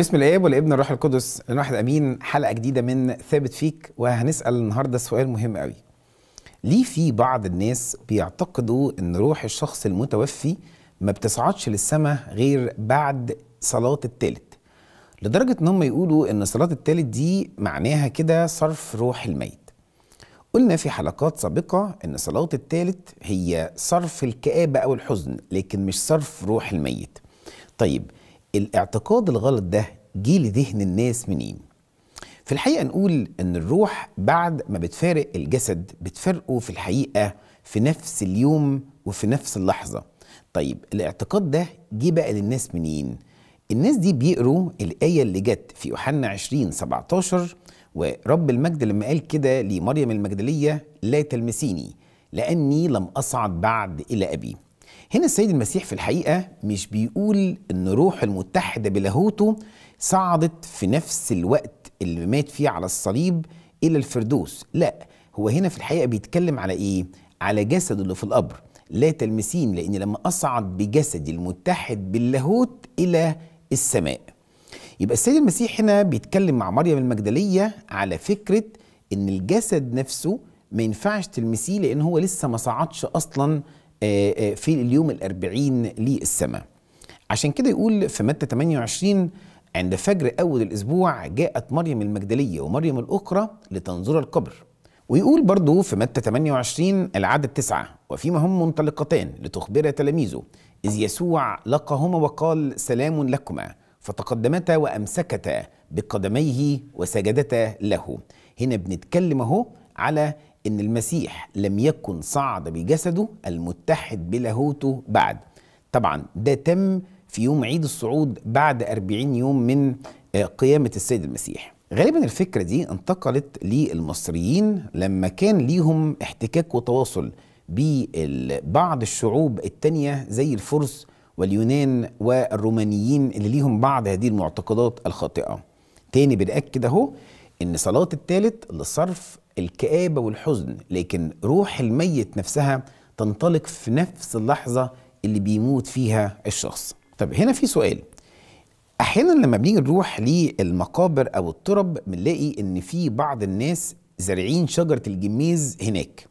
بسم الاب والابن الروح القدس الواحد امين حلقه جديده من ثابت فيك وهنسال النهارده سؤال مهم قوي ليه في بعض الناس بيعتقدوا ان روح الشخص المتوفي ما بتصعدش للسماء غير بعد صلاه التالت لدرجه ان هم يقولوا ان صلاه التالت دي معناها كده صرف روح الميت قلنا في حلقات سابقه ان صلاه التالت هي صرف الكآبه او الحزن لكن مش صرف روح الميت طيب الاعتقاد الغلط ده جه لذهن الناس منين؟ في الحقيقة نقول إن الروح بعد ما بتفارق الجسد بتفارقه في الحقيقة في نفس اليوم وفي نفس اللحظة طيب الاعتقاد ده جه بقى للناس منين؟ الناس دي بيقروا الآية اللي جت في يوحنا 20 17 ورب المجد لما قال كده لمريم المجدلية لا تلمسيني لأني لم أصعد بعد إلى أبي هنا السيد المسيح في الحقيقة مش بيقول إن روح المتحدة بلاهوته صعدت في نفس الوقت اللي مات فيه على الصليب إلى الفردوس لا هو هنا في الحقيقة بيتكلم على إيه؟ على جسده اللي في القبر لا تلمسين لأن لما أصعد بجسدي المتحد باللاهوت إلى السماء يبقى السيد المسيح هنا بيتكلم مع مريم المجدلية على فكرة إن الجسد نفسه ما ينفعش تلمسيه لأن هو لسه ما صعدش أصلاً آه، آه، في اليوم الأربعين للسماء عشان كده يقول في متى 28 عند فجر أول الأسبوع جاءت مريم المجدلية ومريم الأخرى لتنظر القبر ويقول برضه في متى 28 العدد تسعة وفيما هم منطلقتان لتخبر تلاميذه إذ يسوع لقاهما وقال سلام لكما فتقدمتا وأمسكتا بقدميه وسجدتا له هنا بنتكلم أهو على إن المسيح لم يكن صعد بجسده المتحد بلاهوته بعد طبعا ده تم في يوم عيد الصعود بعد 40 يوم من آه، قيامة السيد المسيح غالبا الفكرة دي انتقلت للمصريين لما كان ليهم احتكاك وتواصل ببعض الشعوب التانية زي الفرس واليونان والرومانيين اللي ليهم بعض هذه المعتقدات الخاطئة تاني بنأكد اهو ان صلاة الثالث لصرف الكآبة والحزن لكن روح الميت نفسها تنطلق في نفس اللحظة اللي بيموت فيها الشخص طب هنا في سؤال احيانا لما بنيجي نروح للمقابر او الترب بنلاقي ان في بعض الناس زارعين شجره الجميز هناك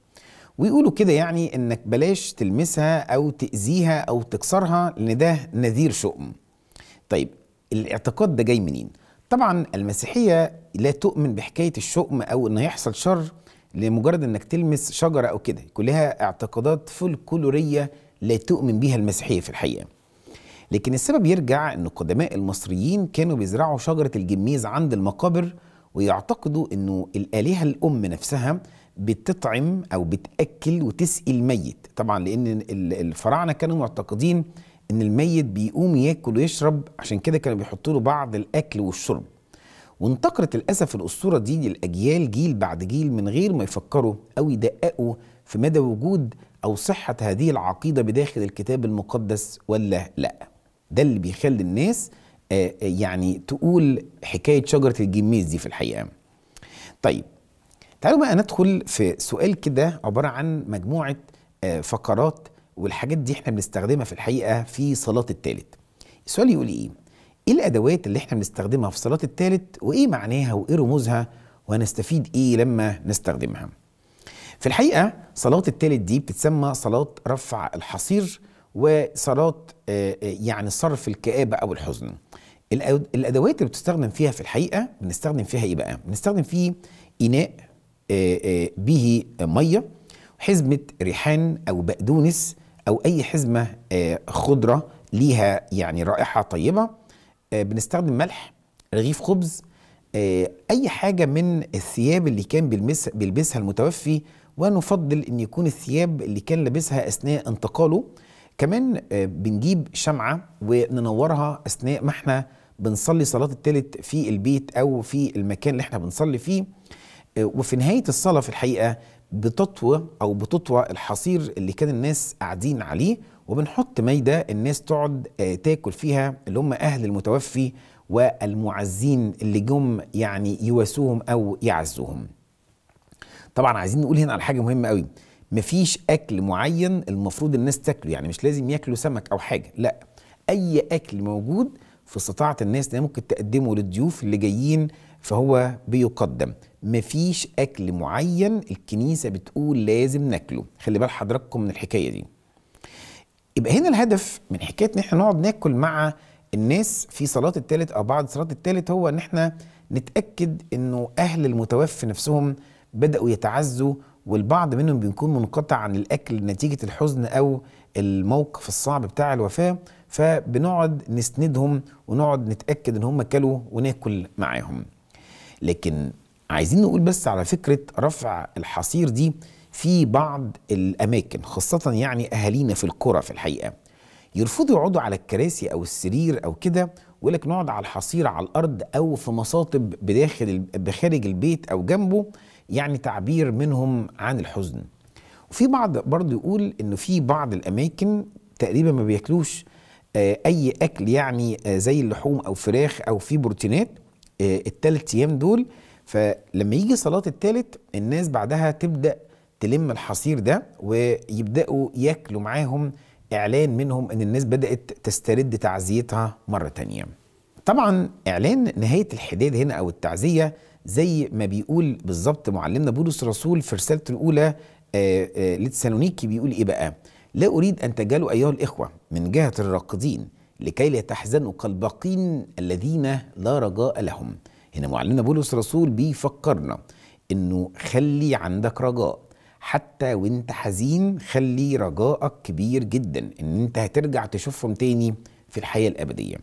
ويقولوا كده يعني انك بلاش تلمسها او تاذيها او تكسرها لان ده نذير شؤم طيب الاعتقاد ده جاي منين طبعا المسيحيه لا تؤمن بحكايه الشؤم او ان يحصل شر لمجرد انك تلمس شجره او كده كلها اعتقادات فولكلوريه لا تؤمن بها المسيحيه في الحقيقه لكن السبب يرجع ان قدماء المصريين كانوا بيزرعوا شجره الجميز عند المقابر ويعتقدوا انه الالهه الام نفسها بتطعم او بتاكل وتسقي الميت طبعا لان الفراعنه كانوا معتقدين ان الميت بيقوم ياكل ويشرب عشان كده كانوا بيحطوا له بعض الاكل والشرب وانتقلت للاسف الاسطوره دي للاجيال جيل بعد جيل من غير ما يفكروا او يدققوا في مدى وجود او صحه هذه العقيده بداخل الكتاب المقدس ولا لا ده اللي بيخلي الناس آه، آه، يعني تقول حكايه شجره الجميز دي في الحقيقه طيب تعالوا بقى ندخل في سؤال كده عباره عن مجموعه آه، فقرات والحاجات دي احنا بنستخدمها في الحقيقه في صلاه الثالث السؤال يقول ايه ايه الادوات اللي احنا بنستخدمها في صلاه الثالث وايه معناها وايه رموزها وهنستفيد ايه لما نستخدمها في الحقيقه صلاه الثالث دي بتتسمى صلاه رفع الحصير وصلاه آه، آه، يعني صرف الكآبه او الحزن الادوات اللي بتستخدم فيها في الحقيقه بنستخدم فيها ايه بقى بنستخدم فيه اناء آه، به ميه حزمه ريحان او بقدونس او اي حزمه آه، خضره ليها يعني رائحه طيبه آه، بنستخدم ملح رغيف خبز آه، اي حاجه من الثياب اللي كان بيلبسها المتوفي ونفضل ان يكون الثياب اللي كان لابسها اثناء انتقاله كمان بنجيب شمعه وننورها اثناء ما احنا بنصلي صلاه التالت في البيت او في المكان اللي احنا بنصلي فيه وفي نهايه الصلاه في الحقيقه بتطوى او بتطوى الحصير اللي كان الناس قاعدين عليه وبنحط ميدة الناس تقعد آه، تاكل فيها اللي هم اهل المتوفي والمعزين اللي جم يعني يواسوهم او يعزوهم طبعا عايزين نقول هنا على حاجه مهمه قوي مفيش اكل معين المفروض الناس تاكله يعني مش لازم ياكلوا سمك او حاجه لا اي اكل موجود في استطاعه الناس ده ممكن تقدمه للضيوف اللي جايين فهو بيقدم مفيش أكل معين الكنيسة بتقول لازم ناكله خلي بال حضراتكم من الحكاية دي يبقى هنا الهدف من حكاية إن احنا نقعد ناكل مع الناس في صلاة التالت أو بعد صلاة التالت هو إن احنا نتأكد إنه أهل المتوفي نفسهم بدأوا يتعزوا والبعض منهم بيكون منقطع عن الأكل نتيجة الحزن أو الموقف الصعب بتاع الوفاة فبنقعد نسندهم ونقعد نتأكد إن هم كلوا وناكل معاهم لكن عايزين نقول بس على فكرة رفع الحصير دي في بعض الأماكن خاصة يعني أهالينا في القرى في الحقيقة يرفضوا يقعدوا على الكراسي أو السرير أو كده ويقول لك نقعد على الحصير على الأرض أو في مصاطب بداخل بخارج البيت أو جنبه يعني تعبير منهم عن الحزن وفي بعض برضه يقول إنه في بعض الأماكن تقريبا ما بياكلوش آه، أي أكل يعني آه، زي اللحوم أو فراخ أو في بروتينات آه، الثلاث ايام دول فلما يجي صلاه الثالث الناس بعدها تبدا تلم الحصير ده ويبداوا ياكلوا معاهم اعلان منهم ان الناس بدات تسترد تعزيتها مره تانية طبعا اعلان نهايه الحداد هنا او التعزيه زي ما بيقول بالظبط معلمنا بولس الرسول في رسالته الاولى آه، آه، لتسالونيكي بيقول ايه بقى لا اريد ان تجالوا ايها الاخوه من جهه الراقدين لكي لا تحزنوا كالباقين الذين لا رجاء لهم هنا معلمنا بولس رسول بيفكرنا انه خلي عندك رجاء حتى وانت حزين خلي رجاءك كبير جدا ان انت هترجع تشوفهم تاني في الحياة الأبدية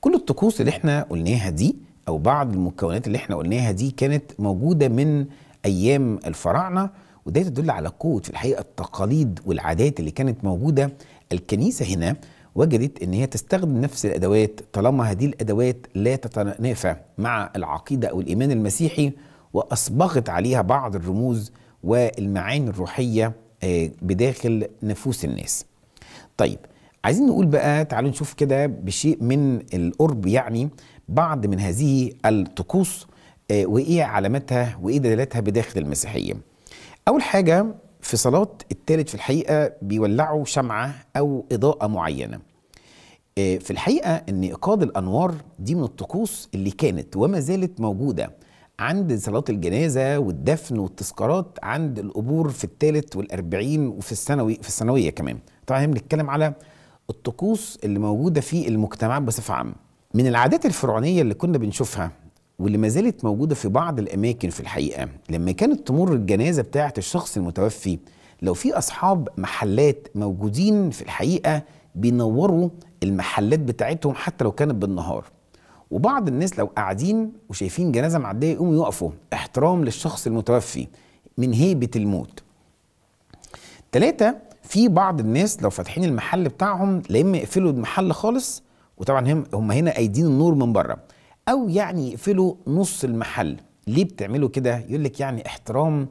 كل الطقوس اللي احنا قلناها دي أو بعض المكونات اللي احنا قلناها دي كانت موجودة من أيام الفراعنة وده تدل على قوة في الحقيقة التقاليد والعادات اللي كانت موجودة الكنيسة هنا وجدت ان هي تستخدم نفس الادوات طالما هذه الادوات لا تتنافى مع العقيده او الايمان المسيحي واصبغت عليها بعض الرموز والمعاني الروحيه آه، بداخل نفوس الناس. طيب عايزين نقول بقى تعالوا نشوف كده بشيء من القرب يعني بعض من هذه الطقوس آه، وايه علاماتها وايه دلالتها بداخل المسيحيه. اول حاجه في صلاة التالت في الحقيقة بيولعوا شمعة أو إضاءة معينة آه، في الحقيقه ان إيقاظ الانوار دي من الطقوس اللي كانت وما زالت موجوده عند صلاة الجنازة والدفن والتذكارات عند القبور في الثالث والأربعين وفي الثانوي في الثانوية كمان طبعا هنا بنتكلم على الطقوس اللي موجودة في المجتمعات بصفة عامة من العادات الفرعونية اللي كنا بنشوفها واللي ما زالت موجودة في بعض الأماكن في الحقيقة لما كانت تمر الجنازة بتاعة الشخص المتوفي لو في أصحاب محلات موجودين في الحقيقة بينوروا المحلات بتاعتهم حتى لو كانت بالنهار وبعض الناس لو قاعدين وشايفين جنازه معديه يقوموا يقفوا احترام للشخص المتوفي من هيبه الموت ثلاثة في بعض الناس لو فاتحين المحل بتاعهم لا اما يقفلوا المحل خالص وطبعا هم هم هنا قايدين النور من بره او يعني يقفلوا نص المحل ليه بتعملوا كده يقول لك يعني احترام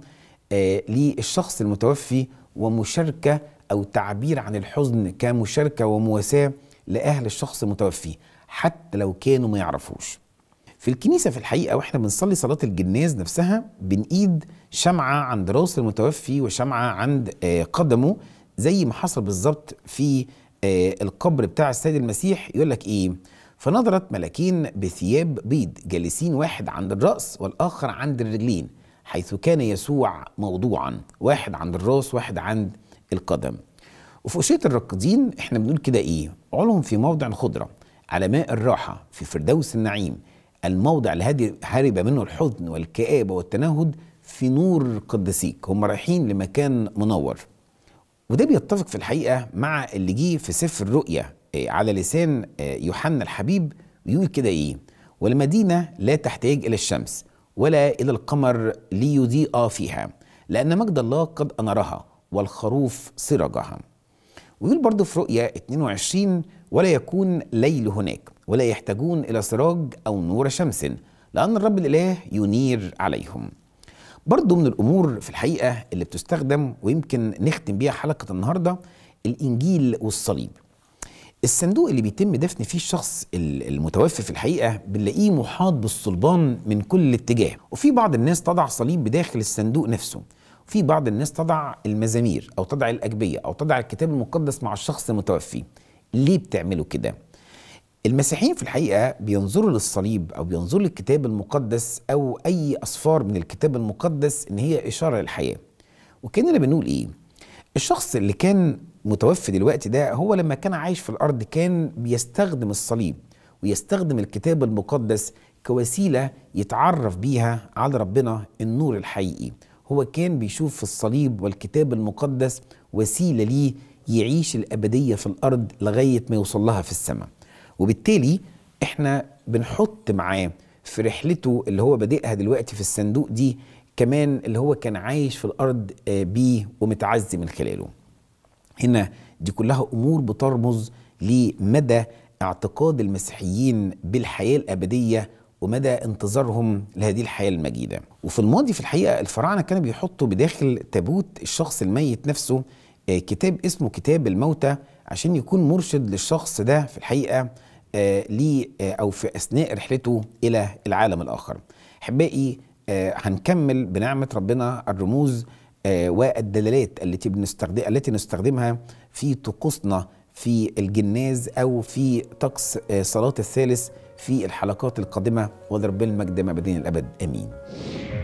آه للشخص المتوفي ومشاركه أو تعبير عن الحزن كمشاركة ومواساة لأهل الشخص المتوفي حتى لو كانوا ما يعرفوش في الكنيسة في الحقيقة وإحنا بنصلي صلاة الجناز نفسها بنقيد شمعة عند راس المتوفي وشمعة عند آه، قدمه زي ما حصل بالظبط في آه، القبر بتاع السيد المسيح يقول لك إيه فنظرت ملاكين بثياب بيض جالسين واحد عند الرأس والآخر عند الرجلين حيث كان يسوع موضوعا واحد عند الراس واحد عند القدم وفي الراقدين احنا بنقول كده ايه علهم في موضع الخضرة على ماء الراحة في فردوس النعيم الموضع الذي هرب منه الحزن والكآبة والتنهد في نور قدسيك هم رايحين لمكان منور وده بيتفق في الحقيقة مع اللي جه في سفر الرؤيا آه، على لسان آه، يوحنا الحبيب بيقول كده ايه والمدينة لا تحتاج إلى الشمس ولا إلى القمر ليضيء فيها لأن مجد الله قد انارها والخروف سرجها ويقول برضه في رؤيا 22 ولا يكون ليل هناك ولا يحتاجون إلى سراج أو نور شمس لأن الرب الإله ينير عليهم برضه من الأمور في الحقيقة اللي بتستخدم ويمكن نختم بيها حلقة النهاردة الإنجيل والصليب الصندوق اللي بيتم دفن فيه الشخص المتوفي في الحقيقه بنلاقيه محاط بالصلبان من كل اتجاه وفي بعض الناس تضع صليب بداخل الصندوق نفسه في بعض الناس تضع المزامير او تضع الاجبيه او تضع الكتاب المقدس مع الشخص المتوفي ليه بتعملوا كده المسيحيين في الحقيقه بينظروا للصليب او بينظروا للكتاب المقدس او اي اصفار من الكتاب المقدس ان هي اشاره للحياه وكاننا بنقول ايه الشخص اللي كان متوفي دلوقتي ده هو لما كان عايش في الارض كان بيستخدم الصليب ويستخدم الكتاب المقدس كوسيله يتعرف بيها على ربنا النور الحقيقي هو كان بيشوف في الصليب والكتاب المقدس وسيله ليه يعيش الابديه في الارض لغايه ما يوصل لها في السماء وبالتالي احنا بنحط معاه في رحلته اللي هو بادئها دلوقتي في الصندوق دي كمان اللي هو كان عايش في الارض آه، بيه ومتعزي من خلاله هنا دي كلها امور بترمز لمدى اعتقاد المسيحيين بالحياه الابديه ومدى انتظارهم لهذه الحياة المجيدة وفي الماضي في الحقيقة الفراعنة كانوا بيحطوا بداخل تابوت الشخص الميت نفسه آه، كتاب اسمه كتاب الموتى عشان يكون مرشد للشخص ده في الحقيقة آه، لي آه، أو في أثناء رحلته إلى العالم الآخر أحبائي هنكمل بنعمة ربنا الرموز والدلالات التي بنستخدم التي نستخدمها في طقوسنا في الجناز أو في طقس صلاة الثالث في الحلقات القادمه واضرب المجد ما بدين الابد امين